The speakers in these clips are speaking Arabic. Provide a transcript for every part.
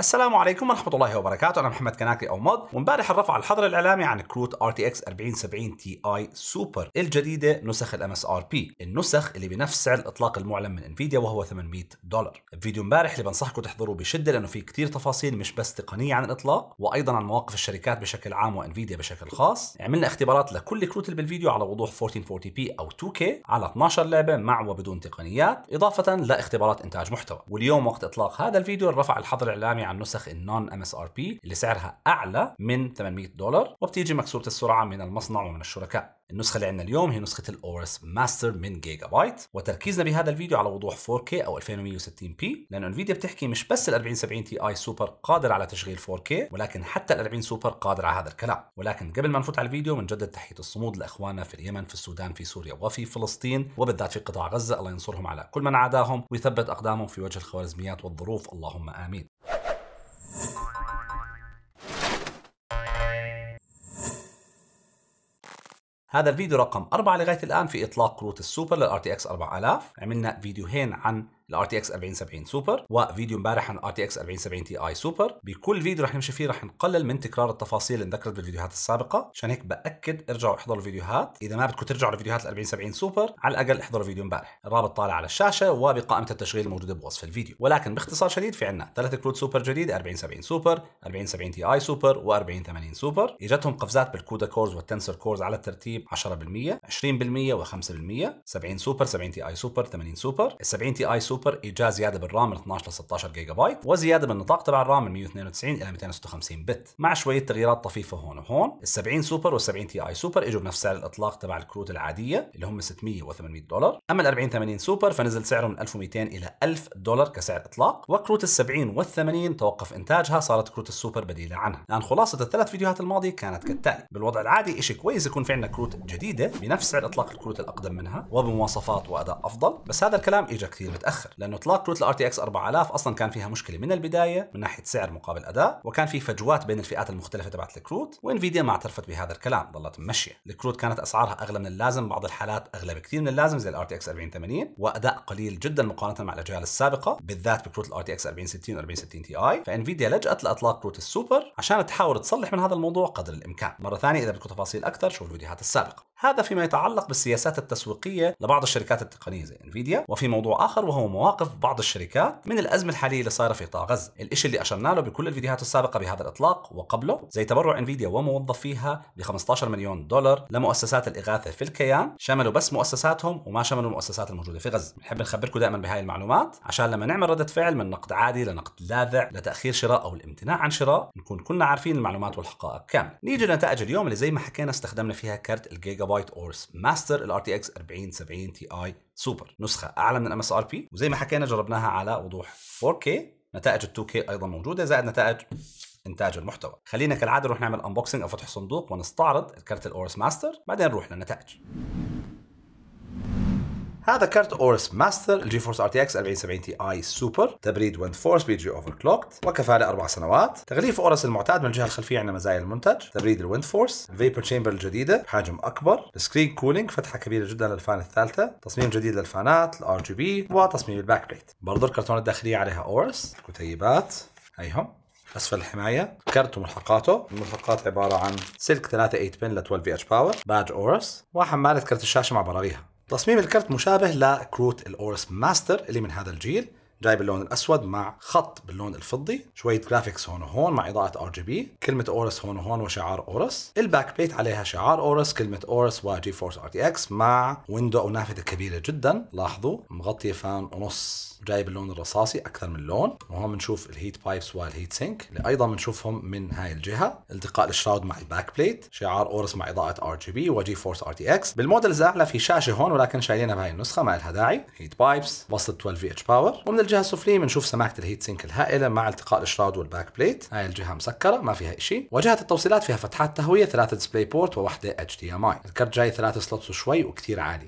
السلام عليكم ورحمة الله وبركاته، أنا محمد كناكري أو مود، ومبارح رفع الحظر الإعلامي عن كروت RTX 4070 Ti Super الجديدة نسخ الـ MSRP النسخ اللي بنفس سعر الإطلاق المعلن من انفيديا وهو 800 دولار. فيديو مبارح اللي بنصحكم تحضروه بشدة لأنه فيه كتير تفاصيل مش بس تقنية عن الإطلاق، وأيضا عن مواقف الشركات بشكل عام وانفيديا بشكل خاص. عملنا اختبارات لكل كروت اللي بالفيديو على وضوح 1440 p أو 2K على 12 لعبة مع وبدون تقنيات، إضافة لاختبارات إنتاج محتوى. واليوم وقت إطلاق هذا الفيديو رفع الحظر الإعلامي عن نسخ النون ام اس ار بي اللي سعرها اعلى من 800 دولار وبتيجي مكسوره السرعه من المصنع ومن الشركاء النسخة اللي عندنا اليوم هي نسخة الاورس ماستر من جيجا بايت وتركيزنا بهذا الفيديو على وضوح 4K او 2160p لانه انفيديا بتحكي مش بس ال 4070 تي اي سوبر قادر على تشغيل 4K ولكن حتى ال 40 سوبر قادر على هذا الكلام ولكن قبل ما نفوت على الفيديو بنجدد تحية الصمود لاخواننا في اليمن في السودان في سوريا وفي فلسطين وبالذات في قطاع غزة الله ينصرهم على كل من عاداهم ويثبت اقدامهم في وجه الخوارزميات والظروف اللهم امين هذا الفيديو رقم 4 لغاية الآن في إطلاق كروت السوبر للـ RTX 4000 عملنا فيديوهين عن الار تي اكس 4070 سوبر وفيديو امبارح عن ار تي اكس 4070 تي اي سوبر بكل فيديو رح نمشي فيه رح نقلل من تكرار التفاصيل اللي انذكرت بالفيديوهات السابقه عشان هيك باكد ارجعوا احضروا الفيديوهات اذا ما بدكم ترجعوا لفيديوهات ال 4070 سوبر على الاقل احضروا فيديو امبارح الرابط طالع على الشاشه وبقائمه التشغيل الموجوده بوصف الفيديو ولكن باختصار شديد في عندنا ثلاث كروت سوبر جديده 4070 سوبر 4070 تي اي سوبر و4080 سوبر اجتهم قفزات بالكودا كورز والتنسر كورز على الترتيب 10% 20% و5% 70 سوبر 70 تي اي سوبر 80 سوبر 70 Ti سوبر سوبر ايجاه زياده بالرام من 12 ل 16 جيجا بايت وزياده بالنطاق تبع الرام من 192 الى 256 بت مع شويه تغييرات طفيفه هون وهون ال 70 سوبر وال 70 تي اي سوبر اجوا بنفس سعر الاطلاق تبع الكروت العاديه اللي هم 600 و800 دولار اما ال 40 80 سوبر فنزل سعره من 1200 الى 1000 دولار كسعر اطلاق وكروت ال 70 وال 80 توقف انتاجها صارت كروت السوبر بديله عنها الان خلاصه الثلاث فيديوهات الماضيه كانت كالتالي بالوضع العادي شيء كويس يكون في عندنا كروت جديده بنفس سعر اطلاق الكروت الاقدم منها وبمواصفات واداء افضل بس هذا الكلام اجى كثير متاخر الاخر لانه اطلاق كروت الار تي اكس 4000 اصلا كان فيها مشكله من البدايه من ناحيه سعر مقابل اداء وكان في فجوات بين الفئات المختلفه تبعت الكروت وانفيديا ما اعترفت بهذا الكلام ظلت ماشيه الكروت كانت اسعارها اغلى من اللازم بعض الحالات اغلى بكثير من اللازم زي الار تي اكس 4080 واداء قليل جدا مقارنه مع الاجيال السابقه بالذات بكروت الار تي اكس 4060 و 4060 تي اي فانفيديا لجأت لاطلاق كروت السوبر عشان تحاول تصلح من هذا الموضوع قدر الامكان مره ثانيه اذا بدكم تفاصيل اكثر شوفوا الفيديوهات السابقه هذا فيما يتعلق بالسياسات التسويقيه لبعض الشركات التقنيه زي انفيديا وفي موضوع اخر وهو مواقف بعض الشركات من الازمه الحاليه اللي صايره في قطاع غزه، الشيء اللي اشرنا له بكل الفيديوهات السابقه بهذا الاطلاق وقبله زي تبرع انفيديا وموظفيها ب 15 مليون دولار لمؤسسات الاغاثه في الكيان، شملوا بس مؤسساتهم وما شملوا المؤسسات الموجوده في غزه، بنحب نخبركم دائما بهاي المعلومات عشان لما نعمل رده فعل من نقد عادي لنقد لاذع لتاخير شراء او الامتناع عن شراء نكون كنا عارفين المعلومات والحقائق كامله. نيجي لنتائج اليوم اللي زي ما حكينا استخدمنا فيها كارت الجيجا بايت اورس ماستر ال RTX 4070 Ti سوبر نسخه اعلى من الام اس ار بي وزي ما حكينا جربناها على وضوح 4K نتائج ال 2K ايضا موجوده زائد نتائج انتاج المحتوى خلينا كالعاده نروح نعمل انبوكسنج او فتح صندوق ونستعرض الكارت الاورس ماستر بعدين نروح للنتائج هذا كارت اورس ماستر الجي فورس ار تي اكس 4070 تي اي سوبر تبريد ويند فورس بي جي اوفر كلوكت وكفاله اربع سنوات تغليف اورس المعتاد من الجهه الخلفيه عندنا مزايا المنتج تبريد الويند فورس الفيبر تشامبر الجديده حجم اكبر سكرين كولينج فتحه كبيره جدا للفان الثالثه تصميم جديد للفانات الار جي بي وتصميم الباك بليت برضه الكرتون الداخليه عليها اورس الكتيبات هيهم اسفل الحمايه كرت وملحقاته الملحقات عباره عن سلك 3 8 بن ل 12 اتش باور باج اورس وحماله كرت الشاشه مع براغيها تصميم الكرت مشابه لكروت الأورس ماستر اللي من هذا الجيل جاي باللون الاسود مع خط باللون الفضي شويه جرافيكس هون وهون مع اضاءه ار جي بي كلمه اورس هون وهون وشعار اورس الباك بليت عليها شعار اورس كلمه اورس وجي فورس ار تي اكس مع ويندو او نافذه كبيره جدا لاحظوا مغطيه فان ونص جاي باللون الرصاصي اكثر من لون وهون بنشوف الهيت بايبس والهيت سينك اللي ايضا بنشوفهم من هاي الجهه التقاء الشراود مع الباك بليت شعار اورس مع اضاءه ار جي بي وجي فورس ار تي اكس بالمودلز الاعلى في شاشه هون ولكن شايلينها بهاي النسخه ما لها داعي هيت بايبس وصل 12 في اتش باور ومن الجهه السفليه بنشوف سماكه الهيت سينك الهائله مع التقاء الاشراد والباك بليت هاي الجهه مسكره ما فيها شيء وجهه التوصيلات فيها فتحات تهويه ثلاثه ديسبلاي بورت وواحده اتش دي ام اي الكرت جاي ثلاثه سلوتس وشوي وكثير عالي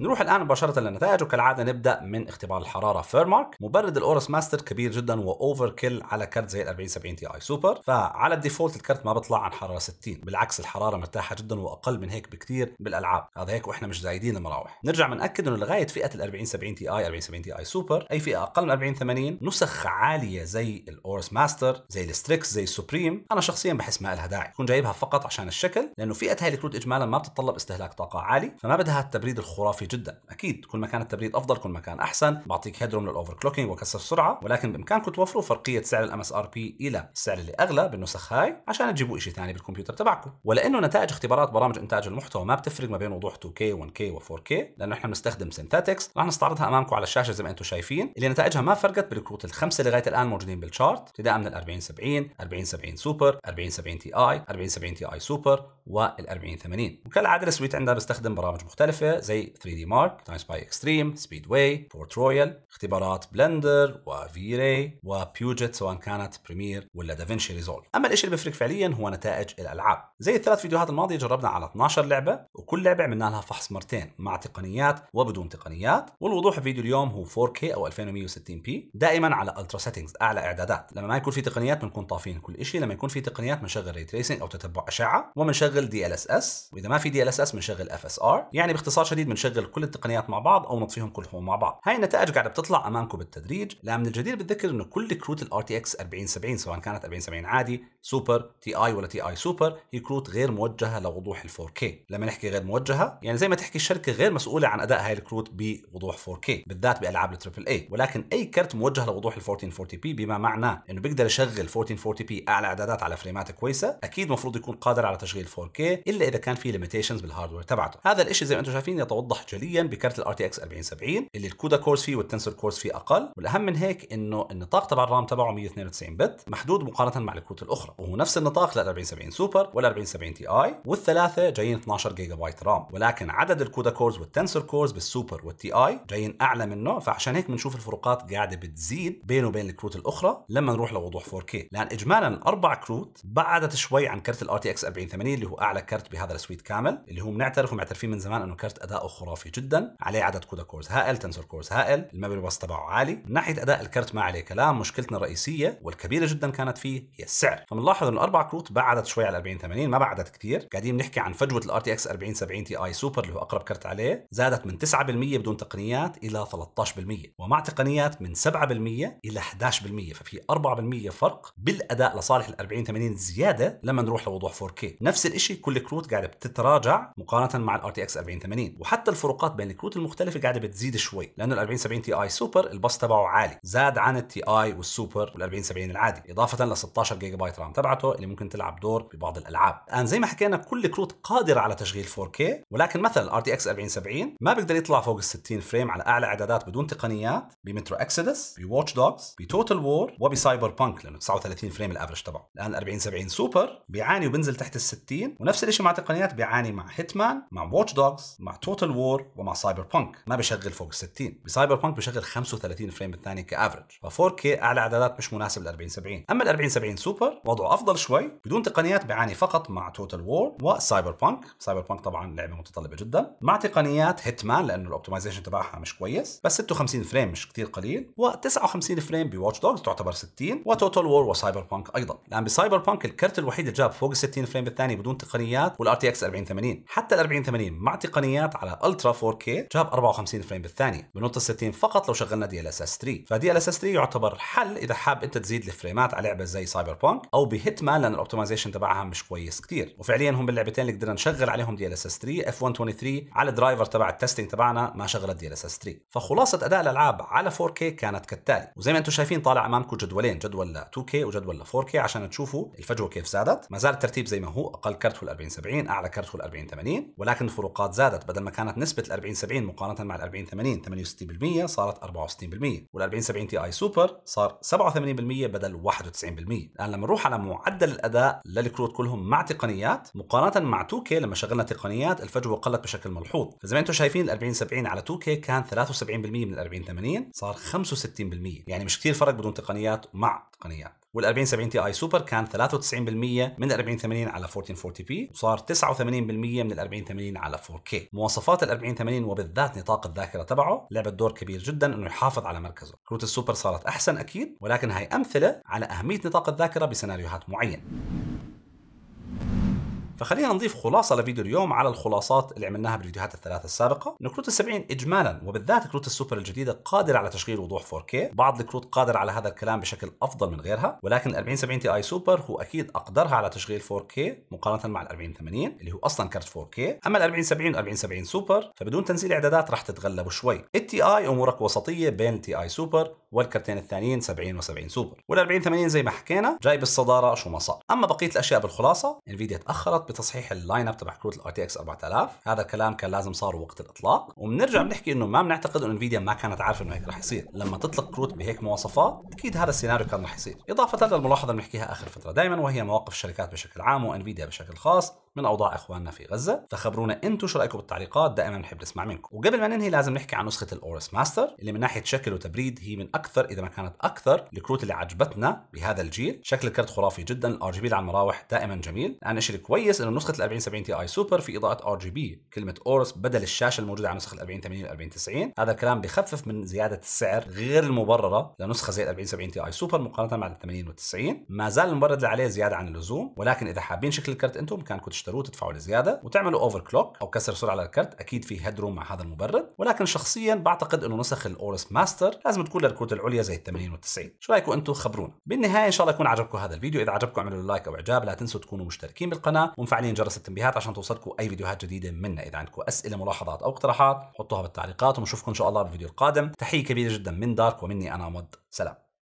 نروح الآن مباشرة للنتائج وكالعادة نبدأ من اختبار الحرارة فيرمارك مبرد الأورس ماستر كبير جدا وأوفر كيل على كرت زي ال 40 70 تي أي سوبر فعلى الديفولت الكرت ما بيطلع عن حرارة 60 بالعكس الحرارة مرتاحة جدا وأقل من هيك بكثير بالألعاب هذا هيك وإحنا مش زايدين المراوح نرجع بنأكد إنه لغاية فئة ال 40 70 تي أي 40 70 تي أي سوبر أي فئة أقل من 40 80 نسخ عالية زي الأورس ماستر زي الستريكس زي السوبريم أنا شخصيا بحس ما لها داعي كون جايبها فقط عشان الشكل لأنه فئة هاي الكروت إجمالا ما بتتطلب استهلاك طاقة عالي فما بدها التبريد الخرافي جدا اكيد كل ما كان التبريد افضل كل ما كان احسن بعطيك هيدروم للاوفر كلوكينج وكسر السرعه ولكن بامكانكم توفروا فرقيه سعر الام اس ار بي الى السعر اللي اغلى بالنسخ هاي عشان تجيبوا شيء ثاني بالكمبيوتر تبعكم ولانه نتائج اختبارات برامج انتاج المحتوى ما بتفرق ما بين وضوح 2K و1K و4K لانه احنا بنستخدم سينثاتكس رح نستعرضها امامكم على الشاشه زي ما انتم شايفين اللي نتائجها ما فرقت بالكروت الخمسه اللي لغايه الان موجودين بالشارت ابتداء من ال 40 70 40 70 سوبر 40 70 تي اي 40 70 تي اي سوبر وال 40 80 وكالعاده السويت عندنا بستخدم برامج مختلفه زي 3 3 دي مارك تايم سباي اكستريم سبيد واي بورت رويال اختبارات بلندر وفي راي وبيوجيت سواء كانت بريمير ولا دافنشي ريزول اما الشيء اللي بيفرق فعليا هو نتائج الالعاب زي الثلاث فيديوهات الماضيه جربنا على 12 لعبه وكل لعبه عملنا لها فحص مرتين مع تقنيات وبدون تقنيات والوضوح في فيديو اليوم هو 4K او 2160p دائما على الترا سيتنجز اعلى اعدادات لما ما يكون في تقنيات بنكون طافين كل شيء لما يكون في تقنيات بنشغل ري تريسنج او تتبع اشعه وبنشغل دي ال اس اس واذا ما في دي ال اس اس بنشغل اف اس ار يعني باختصار شديد بنشغل نشتغل كل التقنيات مع بعض او نطفيهم كلهم مع بعض هاي النتائج قاعده بتطلع امامكم بالتدريج لا من الجدير بالذكر انه كل كروت الار تي اكس 4070 سواء كانت 4070 عادي سوبر تي اي ولا تي اي سوبر هي كروت غير موجهه لوضوح ال 4K لما نحكي غير موجهه يعني زي ما تحكي الشركه غير مسؤوله عن اداء هاي الكروت بوضوح 4K بالذات بالعاب التريبل اي ولكن اي كرت موجه لوضوح ال 1440 بي بما معناه انه بيقدر يشغل 1440 بي اعلى اعدادات على فريمات كويسه اكيد المفروض يكون قادر على تشغيل 4K الا اذا كان في ليميتيشنز بالهاردوير تبعته هذا الشيء زي ما انتم شايفين يتوضح فعليا بكارت الار تي اكس 4070 اللي الكودا كورس فيه والتنسور كورس فيه اقل والاهم من هيك انه النطاق تبع الرام تبعه 192 بت محدود مقارنه مع الكروت الاخرى وهو نفس النطاق لل 4070 سوبر وال 4070 تي اي والثلاثه جايين 12 جيجا بايت رام ولكن عدد الكودا كورز والتنسور كورز بالسوبر والتي اي جايين اعلى منه فعشان هيك بنشوف الفروقات قاعده بتزيد بينه وبين الكروت الاخرى لما نروح لوضوح 4K لان اجمالا اربع كروت بعدت شوي عن كرت الار تي اكس 4080 اللي هو اعلى كرت بهذا السويت كامل اللي هو بنعترف ومعترفين من زمان انه كرت اداؤه خرافي منطفي جدا عليه عدد كودا كورز هائل تنسور كورز هائل الميموري باص تبعه عالي من ناحيه اداء الكرت ما عليه كلام مشكلتنا الرئيسيه والكبيره جدا كانت فيه هي السعر فبنلاحظ انه الاربع كروت بعدت شوي على 40 80 ما بعدت كثير قاعدين بنحكي عن فجوه الار تي اكس 40 70 تي اي سوبر اللي هو اقرب كرت عليه زادت من 9% بدون تقنيات الى 13% ومع تقنيات من 7% الى 11% ففي 4% فرق بالاداء لصالح ال 40 80 زياده لما نروح لوضوح 4K نفس الشيء كل كروت قاعده بتتراجع مقارنه مع الار تي اكس 40 80 وحتى الفروق الفروقات بين الكروت المختلفه قاعده بتزيد شوي لانه ال 40 70 تي اي سوبر الباص تبعه عالي زاد عن التي اي والسوبر وال 40 70 العادي اضافه ل 16 جيجا بايت رام تبعته اللي ممكن تلعب دور ببعض الالعاب الان زي ما حكينا كل كروت قادره على تشغيل 4K ولكن مثلا الار تي اكس 4070 ما بيقدر يطلع فوق ال 60 فريم على اعلى اعدادات بدون تقنيات بمترو اكسيدس بواتش دوجز بتوتال وور وبسايبر بانك لانه 39 فريم الافرج تبعه الان 40 70 سوبر بيعاني وبنزل تحت ال 60 ونفس الشيء مع تقنيات بيعاني مع هيتمان مع واتش دوجز مع توتال وور 4 ومع سايبر بانك ما بشغل فوق ال 60 بسايبر بانك بشغل 35 فريم بالثانيه كافرج ف 4 k اعلى اعدادات مش مناسب لل 40 70 اما ال 40 70 سوبر وضعه افضل شوي بدون تقنيات بيعاني فقط مع توتال وور وسايبر بانك سايبر بانك طبعا لعبه متطلبه جدا مع تقنيات هيتمان لانه الاوبتمايزيشن تبعها مش كويس بس 56 فريم مش كثير قليل و59 فريم بواتش دوجز تعتبر 60 وتوتال وور وسايبر بانك ايضا لان بسايبر بانك الكرت الوحيد اللي جاب فوق ال 60 فريم بالثانيه بدون تقنيات والار تي اكس 4080 حتى ال 4080 مع تقنيات على الترا الترا 4K جاب 54 فريم بالثانية بنط 60 فقط لو شغلنا دي ال اس اس 3 فدي ال اس اس 3 يعتبر حل اذا حاب انت تزيد الفريمات على لعبه زي سايبر بونك او بهيتمان لان الاوبتمايزيشن تبعها مش كويس كثير وفعليا هم باللعبتين اللي قدرنا نشغل عليهم دي ال اس اس 3 اف 123 على الدرايفر تبع التستنج تبعنا ما شغلت دي ال اس اس 3 فخلاصه اداء الالعاب على 4K كانت كالتالي وزي ما انتم شايفين طالع امامكم جدولين جدول 2K وجدول 4K عشان تشوفوا الفجوه كيف زادت ما زال الترتيب زي ما هو اقل كرت هو ال 40 70 اعلى كرت هو ال 40 80 ولكن الفروقات زادت بدل ما كانت نسبه نسبه ال 40 70 مقارنه مع ال 40 80 68% صارت 64% وال 40 70 تي اي سوبر صار 87% بدل 91% الان لما نروح على معدل الاداء للكروت كلهم مع تقنيات مقارنه مع 2K لما شغلنا تقنيات الفجوه قلت بشكل ملحوظ فزي ما انتم شايفين ال 40 70 على 2K كان 73% من ال 40 80 صار 65% يعني مش كثير فرق بدون تقنيات ومع تقنيات وال 4070 تي اي سوبر كان 93% من ال 4080 على 1440 بي وصار 89% من ال 4080 على 4K مواصفات ال 4080 وبالذات نطاق الذاكره تبعه لعبت دور كبير جدا انه يحافظ على مركزه كروت السوبر صارت احسن اكيد ولكن هاي امثله على اهميه نطاق الذاكره بسيناريوهات معينه فخلينا نضيف خلاصه لفيديو اليوم على الخلاصات اللي عملناها بالفيديوهات الثلاثه السابقه ان كروت ال70 اجمالا وبالذات كروت السوبر الجديده قادره على تشغيل وضوح 4K بعض الكروت قادره على هذا الكلام بشكل افضل من غيرها ولكن ال 4070 Ti تي اي سوبر هو اكيد اقدرها على تشغيل 4K مقارنه مع ال 4080 اللي هو اصلا كرت 4K اما ال 4070 وال و سوبر فبدون تنزيل اعدادات راح تتغلبوا شوي التي اي امورك وسطيه بين ال اي سوبر والكرتين الثانيين 70 و70 سوبر وال 4080 زي ما حكينا جاي بالصداره شو ما صار اما بقيه الاشياء بالخلاصه انفيديا تاخرت بتصحيح اللاين اب تبع كروت الار تي اكس 4000 هذا الكلام كان لازم صار وقت الاطلاق وبنرجع بنحكي انه ما بنعتقد انه انفيديا ما كانت عارفه انه هيك رح يصير لما تطلق كروت بهيك مواصفات اكيد هذا السيناريو كان رح يصير اضافه للملاحظه اللي بنحكيها اخر فتره دائما وهي مواقف الشركات بشكل عام وانفيديا بشكل خاص من اوضاع اخواننا في غزه فخبرونا انتم شو رايكم بالتعليقات دائما بنحب نسمع منكم وقبل ما ننهي لازم نحكي عن نسخه الاورس ماستر اللي من ناحيه شكل وتبريد هي من اكثر اذا ما كانت اكثر الكروت اللي عجبتنا بهذا الجيل شكل الكرت خرافي جدا الار جي بي على المراوح دائما جميل انا شيء كويس انه نسخه ال 40 70 تي اي سوبر في اضاءه ار جي بي كلمه اورس بدل الشاشه الموجوده على نسخه ال 40 80 40 90 هذا الكلام بخفف من زياده السعر غير المبرره لنسخه زي ال 40 70 تي اي سوبر مقارنه مع ال 80 وال 90 ما زال المبرد عليه زياده عن اللزوم ولكن اذا حابين شكل الكرت انتم كنت تشتروه تدفعوا لزياده وتعملوا اوفر كلوك او كسر سرعه على اكيد في هيد مع هذا المبرد ولكن شخصيا بعتقد انه نسخ الاورس ماستر لازم تكون للكروت العليا زي ال 80 وال 90 شو رايكم انتم خبرونا بالنهايه ان شاء الله يكون عجبكم هذا الفيديو اذا عجبكم اعملوا لايك او اعجاب لا تنسوا تكونوا مشتركين بالقناه ومفعلين جرس التنبيهات عشان توصلكم اي فيديوهات جديده منا اذا عندكم اسئله ملاحظات او اقتراحات حطوها بالتعليقات ونشوفكم ان شاء الله بالفيديو القادم تحيه كبيره جدا من دارك ومني انا مد سلام